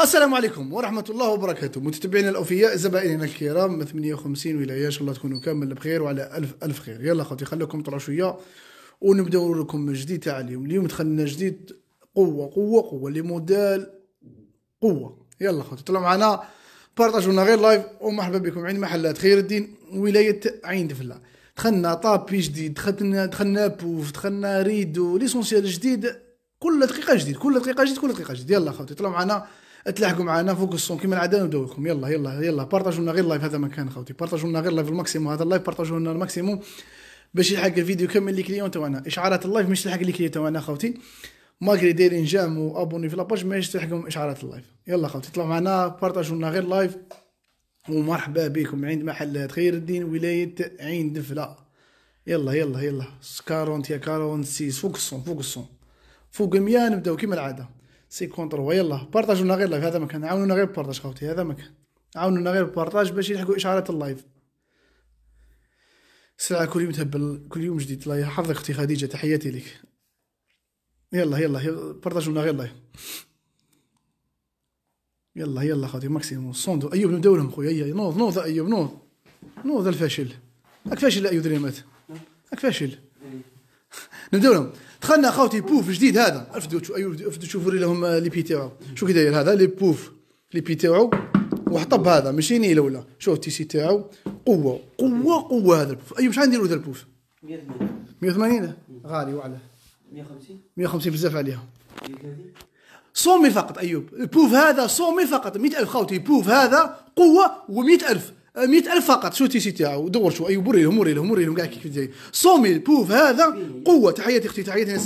السلام عليكم ورحمة الله وبركاته متتبعينا الأوفياء زبائننا الكرام 58 ولاية إن شاء الله تكونوا كامل بخير وعلى ألف ألف خير يلا خوتي خلوكم طلعوا شوية ونبداو لكم من جديد تاع اليوم اليوم دخلنا جديد قوة قوة قوة لي موديل قوة يلا خوتي طلعوا معنا بارطاجونا غير لايف ومرحبا بكم عند محلات خير الدين ولاية عين دفلة دخلنا طابي جديد دخلنا دخلنا بوف دخلنا ريدو ليسونسيال جديد كل دقيقه جديد كل دقيقه جديد كل دقيقه جديد يلا خوتي طلعوا معنا تلحقوا معنا فوق الصون كما العاده ندويكم يلا يلا يلا بارطاجوا لنا غير لايف هذا مكان خوتي بارطاجوا لنا غير لايف الماكسيموم هذا اللايف بارطاجوا لنا الماكسيموم باش يلحق الفيديو كامل لي كليون تاعنا اشعارات اللايف مش تلحق لي كليون تاعنا خوتي ماكري دايرين جام وابوني في لاباج ماهيش تلحقهم اشعارات اللايف يلا خوتي طلعوا معنا بارطاجوا لنا غير لايف ومرحبا بكم عند محلات خير الدين ولايه عين دفله يلا يلا يلا كارونت يا كارونت سيس فوق الصون فوق الصون فوق ميا نبداو كيما العاده سي كونتروا يلا بارطاجونا غير لايف هذا مكان عاونونا غير بارطاج خوتي هذا مكان عاونونا غير بارطاج باش يلحقوا اشعارات اللايف سلعة كل يوم تهبل كل يوم جديد الله يحفظك اختي خديجة تحياتي لك يلا يلا بارطاجونا غير لايف يلا يلا خوتي ماكسيمو صوندو ايوب نبداو لهم خويا ايوب نوض نوض ايوب نوض نوض الفاشل اك فاشل ايوب دريمات اك فاشل نبداو لهم دخلنا خوتي بوف جديد هذا افدوا ايوه افدوا شوفوا لهم لي بي تاعو شو كي داير هذا لي بوف لي بي تاعو وحطب هذا ماشي ني ولا شوف التي سي تاعو قوه قوه قوه هذا البوف ايوه شحال نديروا هذا البوف 180 180 غالي وعلاه 150 150 بزاف عليها صومي 100 فقط ايوب البوف هذا 100 فقط 100000 خوتي بوف هذا قوه و100000 100000 فقط شو تي سي تاعو دور شو اي أيوه، بوري لهم وري لهم وري لهم كاع كيف داير 100 بوف هذا قوه تحياتي اختي تحياتي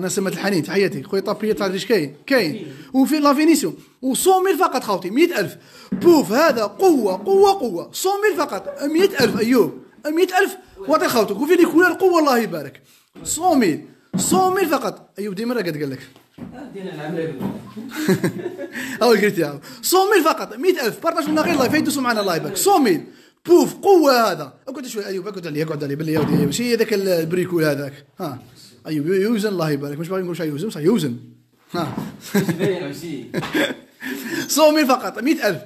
ناس سمات الحنين تحياتي خويا طابيه تاع كاين كاين وفي لا فينيسيون و 100000 فقط خوتي 100000 بوف هذا قوه قوه قوه صومي فقط 100000 ايوب 100000 واعطي خوتك وفي لي كولر قوه الله يبارك صومي صومي فقط ايوب ديما قد قال لك نعم اول قلت يا 100 ميل فقط 100000 بارطاج لنا غير لايف يدوسوا معنا لايفك 100 بوف قوه هذا اقعد شوي ايوب اقعد علي اقعد علي بالله يودي ماشي هذاك البريكول هذاك ها ايوب يوزن الله يبارك مش باغي نقول يوزن صح يوزن ها 100 فقط 100000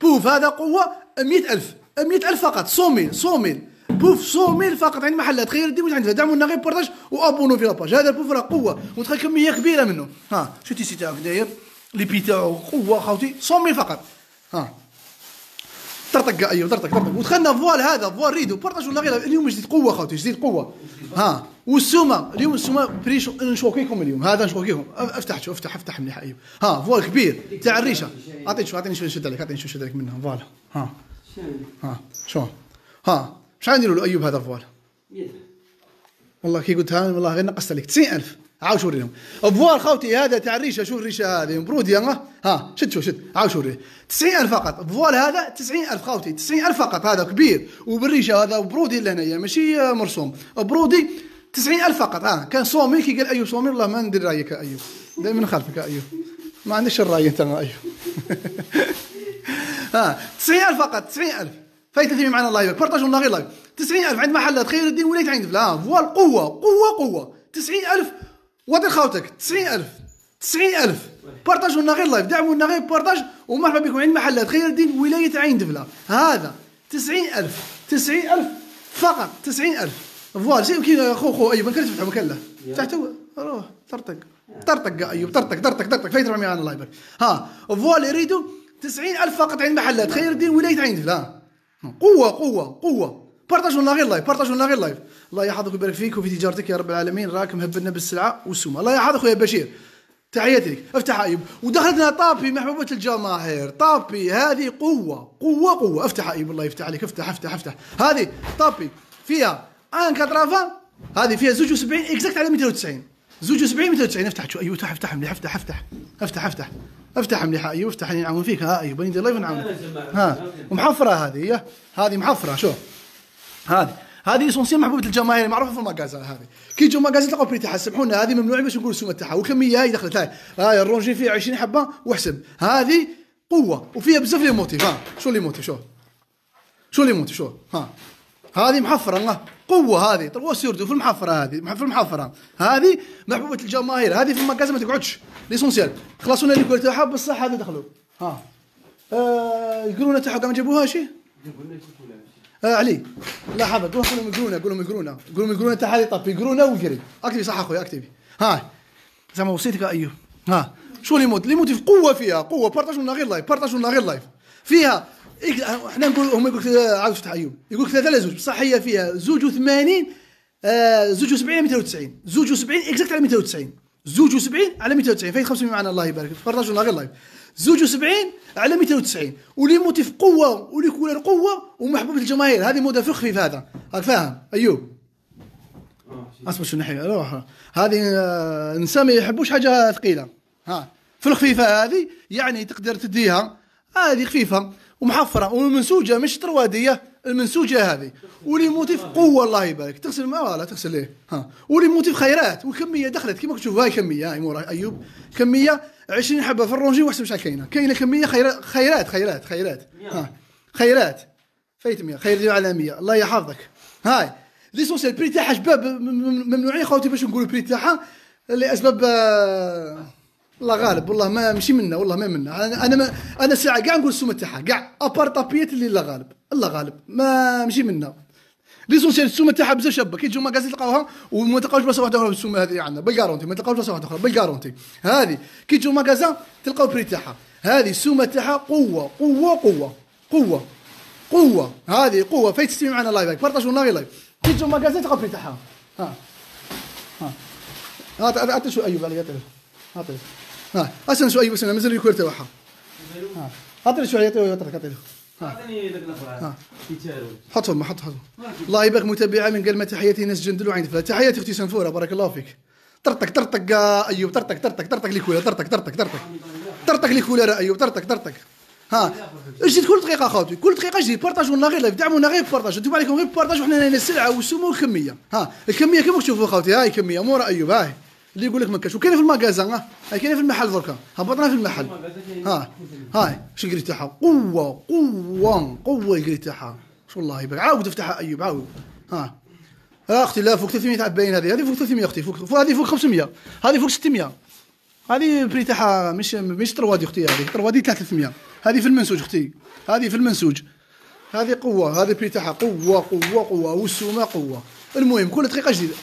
بوف هذا قوه 100000 100000 فقط 100 100 بوف 100000 فقط عند محلات تخيل دي واش عندها دعموا لنا غير بارتاج وابونو في لاباج هذا بوف راه قوه وتخيل كميه كبيره منه ها شو سي تاعك داير لي بي تاعو قوه خاوتي 100000 فقط ها طرطق ايوه طرطق طرطق ودخلنا فوال هذا فوال ريدو بارطاج ولا غير اليوم جديد قوه خاوتي جديد قوه ها والسومه اليوم السومه بريش نشوكيكم اليوم هذا نشوكيكم افتح شوف افتح افتح مليح ايوه ها فوال كبير تاع الريشه اعطيني شوف اعطيني شوف نشد عليك اعطيني شوف نشد عليك منها فوالا ها ها شو ها مش غنديروا له ايوب هذا فوال والله كي قلتها انا والله غير نقصت عليك 90000 عاود لهم فوال خوتي هذا تاع الريشه شوف الريشه هذه مبروديه ها شد شوف شد عاود شوري 90000 فقط فوال هذا 90000 خوتي 90000 فقط هذا كبير وبالريشه هذا برودي لهنايا ماشي مرسوم برودي 90000 فقط ها آه، كان صومي كي قال ايوب صومي والله ما ندير رايك يا ايوب دائما خلفك يا ايوب ما عندكش الراي انت يا ايوب ها آه، 90000 فقط 90000 فايت في معنا لايف بارطاجوا لنا غير لايف 90000 عند محلات خير الدين ولايه عين دفله فوال قوه قوه قوه 90000 وطن خاوتك 90000 90000 بارطاجوا لنا غير لايف دعموا لنا غير بارطاج ومرحبا بكم عند محلات خير الدين ولايه عين دفله هذا 90000 90000 فقط 90000 فوال شي كي خو خو ايوب كنت تفتحوا مكله فتحتوا روح طرطق طرطق ايوب طرطق طرطق طرطق فايت 400 لايف ها فوال يريدوا 90000 فقط عند محلات خير الدين ولايه عين دفله قوه قوه قوه بارطاجوا لنا غير لايف بارطاجوا لنا غير لايف الله يحفظك ويبارك فيك وفي تجارتك يا رب العالمين راك مهبلنا بالسلعه والسومه الله يحفظك يا بشير تحياتي لك افتح ايب ودخلتنا طابي محبوبة الجماهير طابي هذه قوة قوة قوة افتح ايب الله يفتح عليك افتح افتح افتح هذه طابي فيها ان كاترافا هذه فيها زوج وسبعين اكزاكت على 290 زوج وسبعين 290 افتح شو ايوه افتح افتح افتح افتح افتح افتح افتح مليحه ايوب افتح نعاون فيك ها ايوب بني الله ينعاونك ها ومحفره هذه هذه محفره شوف هذه هذه اسونسيال محبوبه الجماهير معروفه في المقازة هذه كي يجوا مقازة تلقوا بريتها سمحونا هذه ممنوع باش نقول السمه تاعها والكميه هاي دخلت هاي هاي الرونجين فيها 20 حبه واحسب هذه قوه وفيها بزاف لي موتيف ها شو لي موتيف شو شو لي موتيف شو ها هذه محفرة الله قوة هذه ترى طيب، سيرتو في المحفرة هذه في المحفرة هذه محبوبة الجماهير هذه في المكازا ما تقعدش ليسونسيال خلصونا اللي قلتها تاعها بصح هذا دخلوا ها آه القرونة تاعها قام جابوهاش آه علي لا حبل قول لهم القرونة قول لهم القرونة قول لهم القرونة تاعها طبي قرونة اكتبي صح اخويا اكتبي ها زعما وصيتك ايوه ها شو ليموت ليموت في قوة فيها قوة بارطاجوا لنا غير لايف بارطاجوا لنا غير لايف فيها إيه، احنا نقول هم يقول عاود فتح ايوب يقول لك ثلاثه زوج بصح هي فيها زوج و80 آه، زوج و70 على 290 زوج و70 اكزاكت على 290 زوج و70 على 290 فايت 500 معنا الله يبارك فرجونا غير لايف زوج و70 على 290 ولي موتيف قوه ولي كولر قوه ومحبوب الجماهير هذه موضه في خفيف هذا راك فاهم ايوب اصبر شو نحي روح هذه الانسان آه، ما يحبوش حاجه ثقيله ها في الخفيفه هذه يعني تقدر تديها هذه خفيفه ومحفره ومنسوجه مش ترواديه المنسوجه هذه واللي يموت في قوه الله يبارك تغسل ما لا تغسل ليه ها واللي يموت في خيرات وكميه دخلت كما تشوف هاي كميه هاي مورا ايوب كميه 20 حبه في الرونجي واحسب شحال كاينه كاينه كميه خيرات خيرات خيرات خيرات ها خيرات فايت 100 خير 100 الله يحفظك هاي ليسونسيال بري تاعها شباب ممنوعين خوتي باش نقولوا بري تاعها لاسباب آه الله غالب والله ما مشي منا والله ما منا انا انا ما انا ساعه كاع نقول السومه تاعها كاع ابار طابيات اللي الله غالب الله غالب ما مشي منا ليسونسيال السومه تاعها بزاف شابه كي تجوا ماغازين تلقاوها وما تلقاوش بلاصه واحده اخرى بالسومه هذه عندنا يعني بالكارونتي ما تلقاوش بلاصه واحده اخرى بالكارونتي هذه كي تجوا ماغازان تلقاو البري تاعها هذه السومه تاعها قوه قوه قوه قوه قوه هذه قوه فايت تستمع معنا لايف بارطاجو لنا لايف كي تجوا ماغازين تلقاو البري تاعها ها ها هات شو ايوب عليك هات ها اسن شو اي بسنا مثل يكورته وحا ها خاطر شو عيطي ويطرك عطيه حطهم حط حطهم الله يبارك متابعه من قلمه تحياتي ناس جندلو عين فلا تحياتي اختي سنفوره بارك الله فيك طرطك طرطك ايوب طرطك طرطك طرطك ليك ولا طرطك طرطك طرطك طرطك ليك ولا ايوب طرطك طرطك ها جيت كل دقيقه خاوتي كل دقيقه جديد بارطاجوا لنا غير لايف دعمونا غير بارطاج انتم عليكم غير بارطاج وحنا السلعه والسمو والكميه ها الكميه كما تشوفوا خاوتي هاي الكمية مورا ايوب هاي اللي يقول لك ما كاش وكاينه في المكازا ها كاينه في المحل دركا هبطنا في المحل ها هاي شو الكري تاعها قوه قوه قوه الكري تاعها شو الله يبارك عاود افتحها ايوب عاود ها ها اختي لا فوق 300 تاع باين هذه هذه فوق 300 اختي فوق هذه فوق 500 هذه فوق 600 هذه بري تاعها مش مش تروادي اختي هذه تروادي تاع 300 هذه في المنسوج اختي هذه في المنسوج هذه قوه هذه بري تاعها قوه قوه قوه والسومه قوه المهم كل دقيقه جديده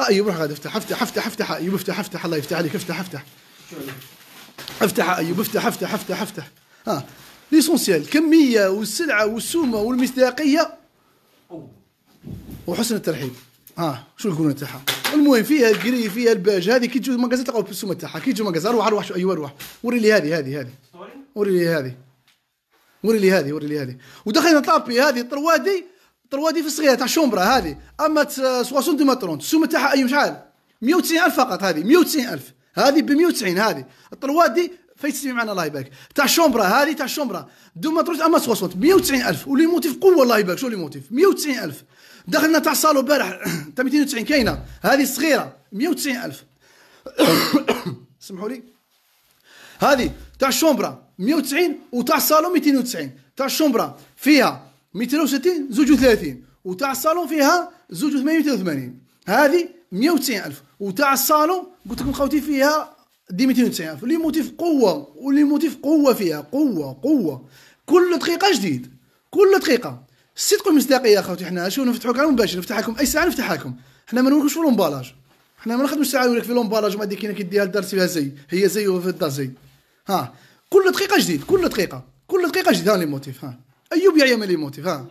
ايوب آه، روح غادي افتح افتح افتح افتح ايوب افتح افتح الله يفتح عليك افتح افتح افتح ايوب افتح افتح افتح افتح ها آه. ليسونسيال كمية والسلعه والسومه والمصداقيه وحسن الترحيب ها آه، شو الكونه تاعها المهم فيها القري فيها الباج هذه كي تجي المقازة تلقاو السومه تاعها كي تجي المقازة اروح اروح ايوا اروح وري لي هذه هذه هذه وري لي هذه وري لي هذه وري لي هذه ودخلنا طابي هذه طروادي 3 دي في الصغيره تاع شومبرا هذه اما 60 دي السوم تاعها اي شحال 190 الف فقط هذه 190 الف هذه ب 190 هذه 3 دي فيتسمي معنا الله يبارك تاع شومبرا هذه تاع شومبرا دو ماتروس اما 60 190 الف ولي موتيف قوه الله يبارك شو لي موتيف 190 الف دخلنا تاع صالو البارح تاع 290 كاينه هذه صغيره الف سمحوا لي هذه تاع شومبرا 190 وتاع صالو 290 تاع شومبرا فيها 260 32 وتاع الصالون فيها زوج وثمانين 280 هذه 190000 وتاع الصالون قلت لكم خوتي فيها دي 290000 لي موتيف قوه ولي موتيف قوه فيها قوه قوه كل دقيقه جديد كل دقيقه الصدق والمصداقيه اخوتي حنا شو نفتحوا كاع مباشر نفتح لكم اي ساعه نفتح لكم حنا ما نوركوش في لومبالاج حنا ما نخدموش ساعه يوريك في لومبالاج وما ديكينا كيديها الدار فيها زي هي زي وفي الدار زي ها كل دقيقه جديد كل دقيقه كل دقيقه جديد ها لي موتيف ها ايوب يا ملي موتي ها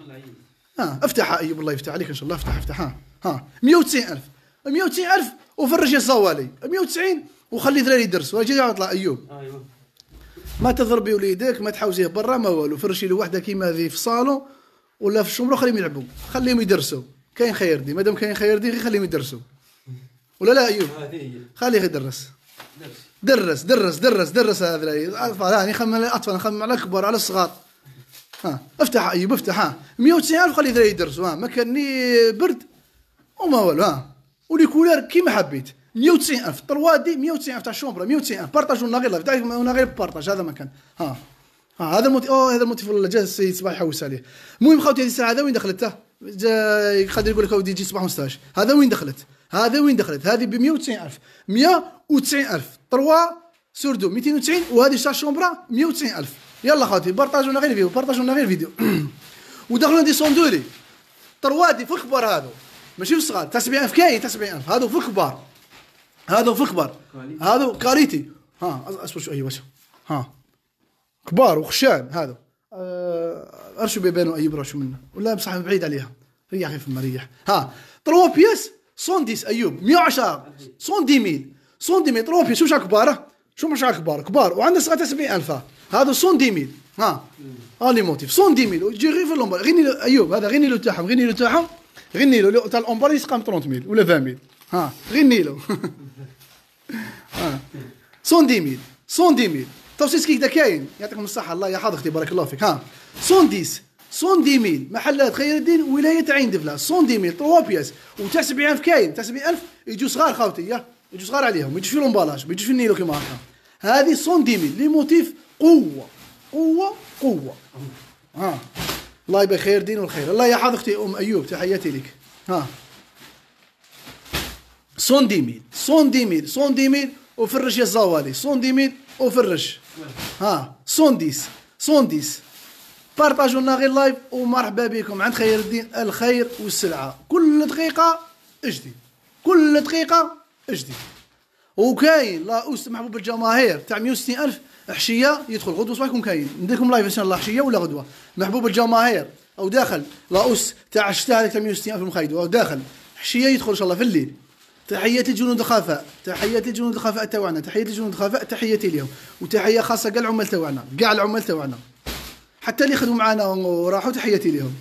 ها افتح ايوب الله يفتح عليك ان شاء الله افتح افتح ها 190 190 الف وفرج يا صوالي 190 وخلي ثراري يدرسوا اجي يطلع ايوب آه، ايوه ما تضربي وليدك ما تحوزيه برا ما والو فرشي له وحده كيما هذه في الصالون ولا في الشومرو خليهم يلعبوا خليهم يدرسوا كاين خير دي مادام كاين خير دي خليهم يدرسوا ولا لا ايوب آه، خليه يدرس درس درس درس درس درس هذا الأطفال يعني خمم على الأطفال خمم على الكبار على الصغار ها افتح ايوب افتح ها الف خلي ثري يدرس ها ما ني برد وما والو ها ولي كولور كيما حبيت 190 190000 طروادي الف تاع الشومبرا الف بارطاجوا لنا غير لايف تاعك انا غير بارطاج هذا ما كان ها ها هذا الموتيف هذا الموتيف فول جا السيد صباح يحوس عليه المهم خاوتي هذه الساعه هذا وين دخلت جا قادر يقول لك اودي تجي صباح 15 هذا وين دخلت هذا وين دخلت هذه ب 190 الف 190 3 سور سوردو 290 وهذه تاع الشومبرا الف يلا خاوتي بارطاجوا لنا غير فيديو بارطاجوا لنا غير فيديو ودخلوا دي صندوري طروادي في الكبار هادو ماشي في الصغار 70000 كاين 70000 هادو في الكبار هادو في الكبار هادو كاريتي ها اصبر شويه ايوا ها كبار وخشان هادو آه، ارشو بيبانو اي براشو منه ولا بصح بعيد عليها ريح يا فما ريح ها 3 بياس 110 ايوب 110 110 ميل 110 ميل 3 بياس واش كباره شو مشروع كبار كبار وعندنا صغار 70 الفا هذا سون ديميل ها ها لي موتيف سون ديميل جيري في اللومبار غني ايوب هذا غني له تاعهم غني له تاعهم غني له تاع اللومبار يسقام ميل ولا 20 ميل ها غني له سون ديميل سون ديميل توسيس طيب كيك دا كاين يعطيكم الصحه الله يحفظ اختي بارك الله فيك ها سون ديس سون ميل محلات خير الدين ولايه عين دفله سون ميل تروا بياس وتاع 70000 كاين تاع 70000 يجوا صغار خاوتي يا يجوش صغار عليهم ما يجوش في لومبالاج ما يجوش في النيلو كيما هكا هذه سون ديميل لي موتيف قوه قوه قوه ها آه. الله يبارك خير دين والخير الله يحفظ اختي ام ايوب تحياتي لك ها آه. سون ديميل سون ديميل سون ديميل وفرش يا الزوالي سون ديميل وفرش ها آه. سون ديس سون ديس بارطاجو لنا غير لايف ومرحبا بكم عند خير الدين الخير والسلعه كل دقيقه اجدي كل دقيقه اجدي وكاين لا أست محبوب الجماهير تاع 160 ألف حشية يدخل غدوة صباح يكون كاين ندير لكم لايف إن شاء الله حشية ولا غدوة محبوب الجماهير أو داخل لا أس تاع الشتاء هذاك تاع 160 ألف مخيدو أو داخل حشية يدخل إن شاء الله في الليل تحياتي لجنود الخفاء تحياتي لجنود الخفاء تاعنا تحياتي لجنود الخفاء تحياتي لهم وتحيه خاصه كاع العمال تاعنا كاع العمال تاعنا حتى اللي خدموا معنا وراحوا تحياتي لهم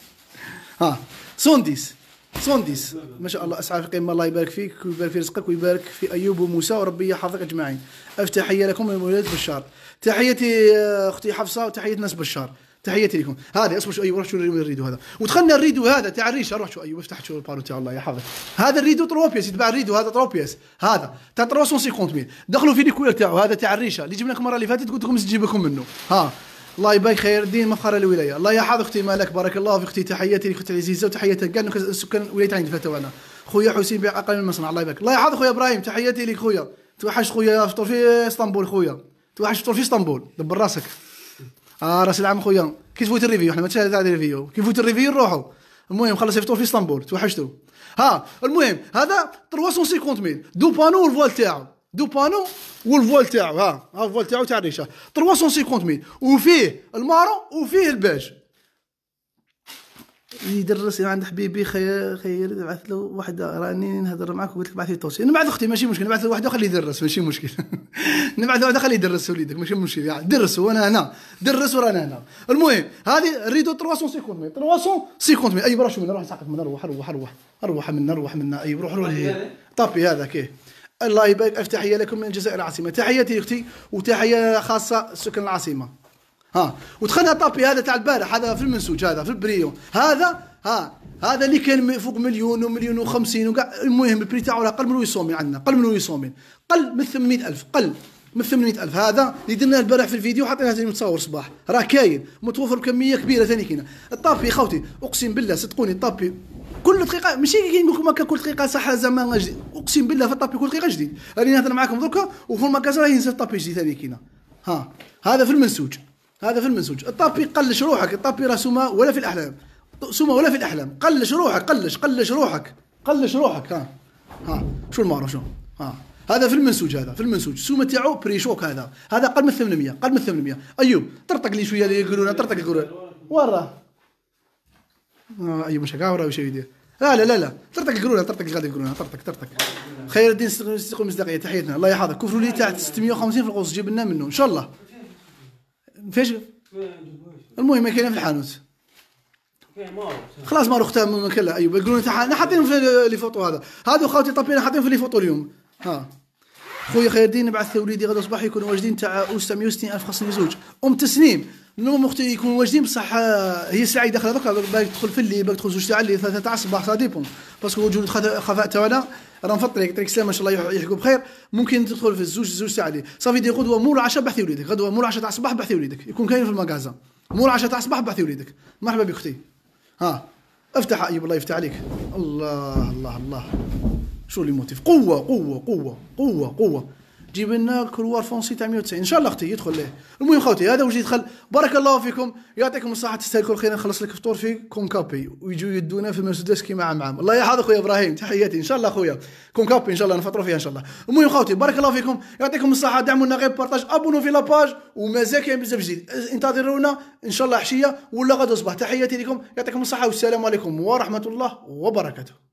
ها سونديس سونديس ما شاء الله اسعى في قمه الله يبارك فيك ويبارك في رزقك ويبارك في ايوب وموسى وربي يحفظك اجمعين افتحيه تحيه لكم من ولاد بشار تحيتي آه، اختي حفصه وتحيه ناس بشار تحياتي لكم هذا اصبر شو ايوه روح شو الريدو هذا ودخلنا الريدو هذا تاع الريشه روح شو ايوه افتح شو البارو تاع الله يحفظك هذا الريدو تروبيس يتباع الريدو هذا تروبيس هذا تاع 350 دخلوا في ليكوير تاعو هذا تاع الريشه اللي جبنا لكم المره اللي فاتت قلت لكم نجيب لكم منه ها الله يبارك خير الدين مفخر الولايه الله يحفظ اختي مالك بارك الله في اختي تحياتي لاختي العزيزه وتحيه كاع سكان ولايه عين دفاع انا خويا حسين بيع اقل من المصنع الله يبارك الله يحفظ خويا ابراهيم تحياتي لك خويا توحش خويا فطور في اسطنبول خويا توحش فطور في اسطنبول دبر راسك اه راس العام خويا كي تفوت الريفيو احنا ما تاع الريفيو كي تفوت الريفيو نروحوا المهم خلص يفطور في اسطنبول توحشتو ها المهم هذا 350 ميل دو بانو الفوال تاعو دو بانو والفوال تاعو ها ها الفوال تاعو تاع الريشه 350 ميل وفيه المارون وفيه الباج يدرس عند حبيبي خير خير بعث له واحدة راني نهضر معاك وقلت لك بعث لي توصي نبعث اختي ماشي مشكل نبعث له واحد اخر يدرس ماشي مشكل نبعث له اخر خليه يدرس وليدك ماشي مشكل يعني درس وانا هنا درس ورانا هنا المهم هذه ريدو 350 ميل 350 ميل اي برا شوف من روح ساقط من روح روح روح روح من روح من اي روح روح طابي هذا كيه الله يبارك ألف تحية لكم من الجزائر العاصمة تحياتي أختي وتحية خاصة سكن العاصمة ها ودخلنا طابي هذا تاع البارح هذا في المنسوج هذا في البريو هذا ها هذا اللي كان فوق مليون ومليون و50 وكاع المهم البري تاعو قل من 800 عندنا قل من 800 قل من 800000 قل من 800000 هذا اللي درناه البارح في الفيديو حطيناه ثاني متصور صباح راه كاين متوفر بكميه كبيره ثاني كاينه الطابي خوتي اقسم بالله صدقوني الطابي كل دقيقه ماشي كي نقول لكم كل دقيقه صح زعما اقسم بالله في الطابي كل دقيقه جديد راني نهضر معاكم دركا وفي المكازا راه ينزل الطابي جديد ثاني كينا ها هذا في المنسوج هذا في المنسوج الطابي قلش روحك الطابي راه سما ولا في الاحلام سما ولا في الاحلام قلش روحك قلش قلش روحك قلش روحك ها ها شو المعروف شو ها هذا في المنسوج هذا في المنسوج سوما تاعو بري شوك هذا هذا قل من 800 قل من 800 ايوب طرطق لي شويه اللي يقولون طرطق يقولون وراه اي مش كاورا او يدير لا لا لا لا طرتك الكرونه طرتك غادي الكرونه طرتك طرتك خير الدين صدق مصداقية تحياتنا الله يحفظك كفر لي تاع 650 في القوس جيب لنا منه ان شاء الله فاش المهم كاين في الحانوت خلاص مارو ختام ما كان لا ايوب يقولون حاطينهم في لي فوتو هذا هادو خاوتي طابين حاطينهم في لي فوتو اليوم ها خويا خير دين نبعث وليدي غدا صباح يكونوا واجدين تاع 1660 الف خاصني زوج ام تسنيم نوم اختي يكونوا واجدين بصح آه، هي الساعه داخله دوكا باغي تدخل في الليل باغي تدخل زوج تاع الليل ثلاثه تاع الصباح سا ديبون باسكو وجود الخفاء تاعنا راهم في الطريق طريق السلامه ان شاء الله يحكوا بخير ممكن تدخل في الزوج زوج تاع الليل صافي دي غدوه مور العشاء بحثي وليدك غدوه مور العشاء تاع الصباح بحثي وليدك يكون كاين في المكازا مور العشاء تاع الصباح بحثي وليدك مرحبا بك اختي ها افتح ايوب الله يفتح عليك الله الله الله شو لي موتيف قوه قوه قوه قوه قوه جيب لنا كروار فونسي تاع 190 ان شاء الله اختي يدخل ليه المهم خوتي هذا وجه يدخل بارك الله فيكم يعطيكم الصحه تستاهلكم الخير نخلص لك فطور في كونكابي ويجوا يدونا في المرسيدس كيما عام عام الله يحفظك خويا ابراهيم تحياتي ان شاء الله خويا كونكابي ان شاء الله نفطروا فيها ان شاء الله المهم خوتي بارك الله فيكم يعطيكم الصحه دعمونا غير بارتاج ابونو في لاباج ومازال كاين بزاف جديد انتظرونا ان شاء الله عشيه ولا غدا صباح تحياتي لكم يعطيكم الصحه والسلام عليكم ورحمه الله وبركاته